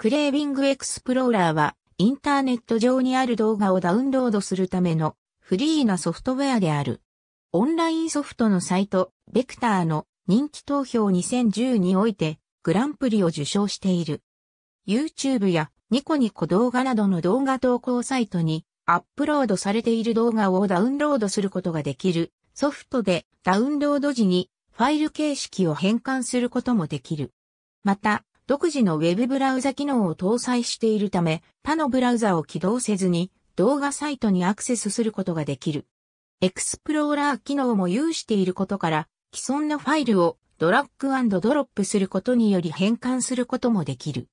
クレービングエクスプローラーは、インターネット上にある動画をダウンロードするためのフリーなソフトウェアである。オンラインソフトのサイト、ベクターの人気投票2010においてグランプリを受賞している。YouTube やニコニコ動画などの動画投稿サイトにアップロードされている動画をダウンロードすることができるソフトでダウンロード時にファイル形式を変換することもできる。また、独自のウェブブラウザ機能を搭載しているため、他のブラウザを起動せずに動画サイトにアクセスすることができる。エクスプローラー機能も有していることから、既存のファイルをドラッグドロップすることにより変換することもできる。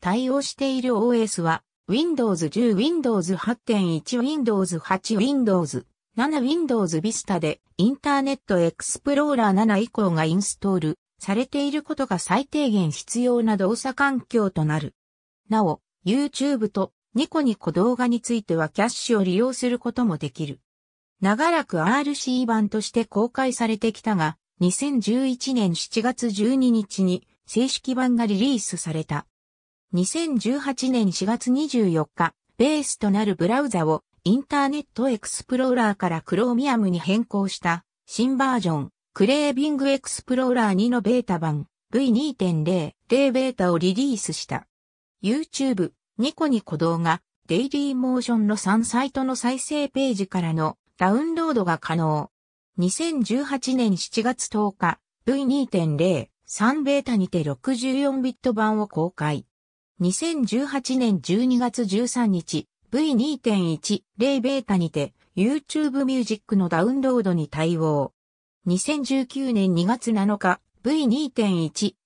対応している OS は、Windows 10、Windows 8.1、Windows 8、Windows 7、Windows Vista で、インターネットエクスプローラー7以降がインストールされていることが最低限必要な動作環境となる。なお、YouTube とニコニコ動画についてはキャッシュを利用することもできる。長らく RC 版として公開されてきたが、2011年7月12日に正式版がリリースされた。2018年4月24日、ベースとなるブラウザをインターネットエクスプローラーから Chromium に変更した新バージョンクレービングエクスプローラー2のベータ版 V2.0 0ベータをリリースした。YouTube、ニコニコ動画、デイリーモーションの3サイトの再生ページからのダウンロードが可能。2018年7月10日、V2.0 3ベータにて64ビット版を公開。2018年12月13日、V2.1 0ベータにて YouTube Music のダウンロードに対応。2019年2月7日、V2.1、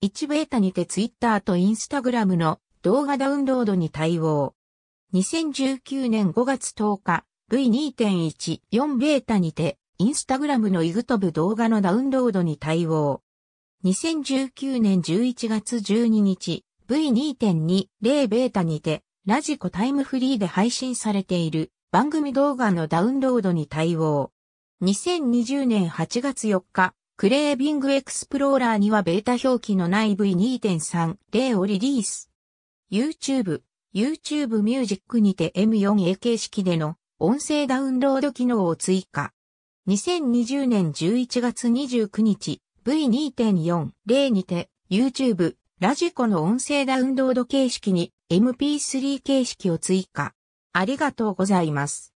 1ベータにて Twitter と Instagram の動画ダウンロードに対応。2019年5月10日、V2.1、4ベータにて、Instagram のイグトブ動画のダウンロードに対応。2019年11月12日、V2.2、0ベータにて、ラジコタイムフリーで配信されている番組動画のダウンロードに対応。2020年8月4日、クレービングエクスプローラーにはベータ表記のない v 2 3例をリリース。YouTube、YouTube Music にて M4A 形式での音声ダウンロード機能を追加。2020年11月29日、v 2 4例にて YouTube、ラジコの音声ダウンロード形式に MP3 形式を追加。ありがとうございます。